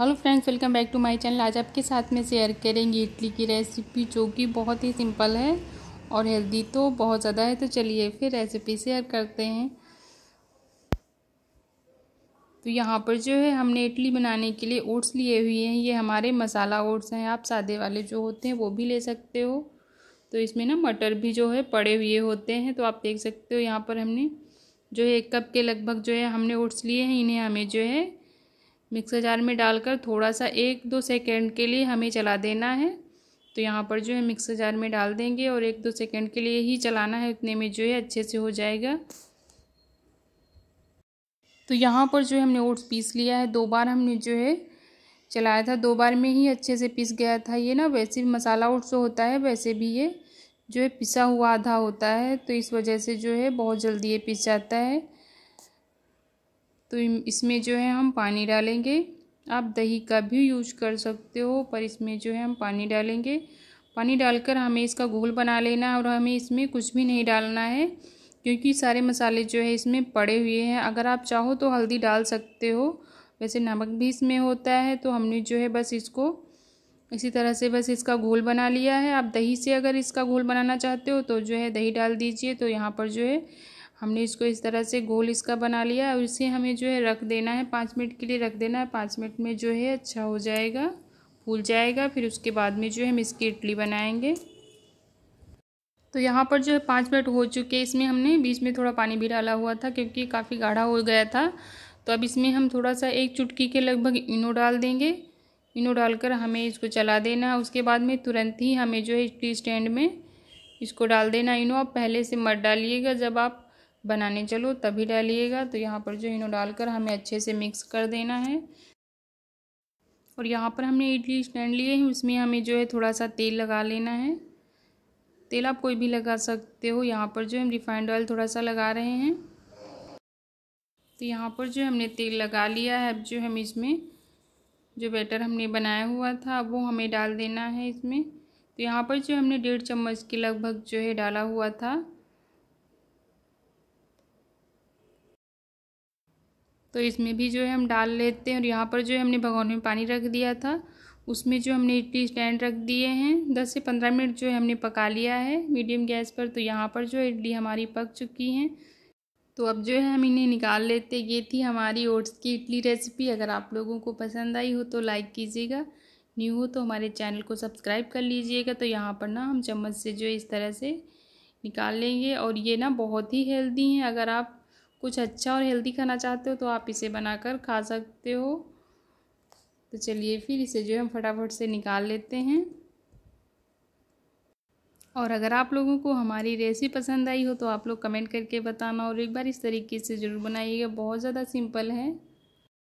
hello friends welcome back to my channel आज आपके साथ में शेयर करेंगे इडली की रेसिपी जो कि बहुत ही सिंपल है और हेल्दी तो बहुत ज़्यादा है तो चलिए फिर रेसिपी शेयर करते हैं तो यहाँ पर जो है हमने इडली बनाने के लिए ओट्स लिए हुए हैं ये हमारे मसाला ओट्स हैं आप सादे वाले जो होते हैं वो भी ले सकते हो तो इसमें ना मटर भी जो है पड़े हुए होते हैं तो आप देख सकते हो यहाँ पर हमने जो है एक कप के लगभग जो है हमने ओट्स लिए हैं इन्हें हमें जो है मिक्सर जार में डालकर थोड़ा सा एक दो सेकेंड के लिए हमें चला देना है तो यहाँ पर जो है मिक्सर जार में डाल देंगे और एक दो सेकेंड के लिए ही चलाना है उतने में जो है अच्छे से हो जाएगा तो यहाँ पर जो है हमने ओट्स पीस लिया है दो बार हमने जो है चलाया था दो बार में ही अच्छे से पीस गया था ये ना वैसे भी मसाला ओट्स होता है वैसे भी ये जो है पिसा हुआ आधा होता है तो इस वजह से जो है बहुत जल्दी ये पिस जाता है तो इसमें जो है हम पानी डालेंगे आप दही का भी यूज कर सकते हो पर इसमें जो है हम पानी डालेंगे पानी डालकर हमें इसका घोल बना लेना है और हमें इसमें कुछ भी नहीं डालना है क्योंकि सारे मसाले जो है इसमें पड़े हुए हैं अगर आप चाहो तो हल्दी डाल सकते हो वैसे नमक भी इसमें होता है तो हमने जो है बस इसको इसी तरह से बस इसका घोल बना लिया है आप दही से अगर इसका घोल बनाना चाहते हो तो जो है दही डाल दीजिए तो यहाँ पर जो है हमने इसको इस तरह से गोल इसका बना लिया और इसे हमें जो है रख देना है पाँच मिनट के लिए रख देना है पाँच मिनट में जो है अच्छा हो जाएगा फूल जाएगा फिर उसके बाद में जो है हम इसकी इडली बनाएंगे तो यहाँ पर जो है पाँच मिनट हो चुके इसमें हमने बीच में थोड़ा पानी भी डाला हुआ था क्योंकि काफ़ी गाढ़ा हो गया था तो अब इसमें हम थोड़ा सा एक चुटकी के लगभग इनो डाल देंगे इनो डालकर हमें इसको चला देना उसके बाद में तुरंत ही हमें जो है इडली स्टैंड में इसको डाल देना इनो आप पहले से मत डालिएगा जब आप बनाने चलो तभी डालिएगा तो यहाँ पर जो इनो डालकर हमें अच्छे से मिक्स कर देना है और यहाँ पर हमने इडली स्टैंड लिए हैं उसमें हमें जो है थोड़ा सा तेल लगा लेना है तेल आप कोई भी लगा सकते हो यहाँ पर जो हम रिफाइंड ऑयल थोड़ा सा लगा रहे हैं तो यहाँ पर जो हमने तेल लगा लिया है अब जो हम इसमें जो बैटर हमने बनाया हुआ था वो हमें डाल देना है इसमें तो यहाँ पर जो हमने डेढ़ चम्मच के लगभग जो है डाला हुआ था तो इसमें भी जो है हम डाल लेते हैं और यहाँ पर जो है हमने भगवान में पानी रख दिया था उसमें जो हमने इडली स्टैंड रख दिए हैं दस से पंद्रह मिनट जो है हमने पका लिया है मीडियम गैस पर तो यहाँ पर जो इडली हमारी पक चुकी हैं तो अब जो है हम इन्हें निकाल लेते ये थी हमारी ओट्स की इडली रेसिपी अगर आप लोगों को पसंद आई हो तो लाइक कीजिएगा न्यू हो तो हमारे चैनल को सब्सक्राइब कर लीजिएगा तो यहाँ पर ना हम चम्मच से जो इस तरह से निकाल लेंगे और ये ना बहुत ही हेल्दी हैं अगर आप कुछ अच्छा और हेल्दी खाना चाहते हो तो आप इसे बनाकर खा सकते हो तो चलिए फिर इसे जो है हम फटाफट से निकाल लेते हैं और अगर आप लोगों को हमारी रेसिपी पसंद आई हो तो आप लोग कमेंट करके बताना और एक बार इस तरीके से ज़रूर बनाइएगा बहुत ज़्यादा सिंपल है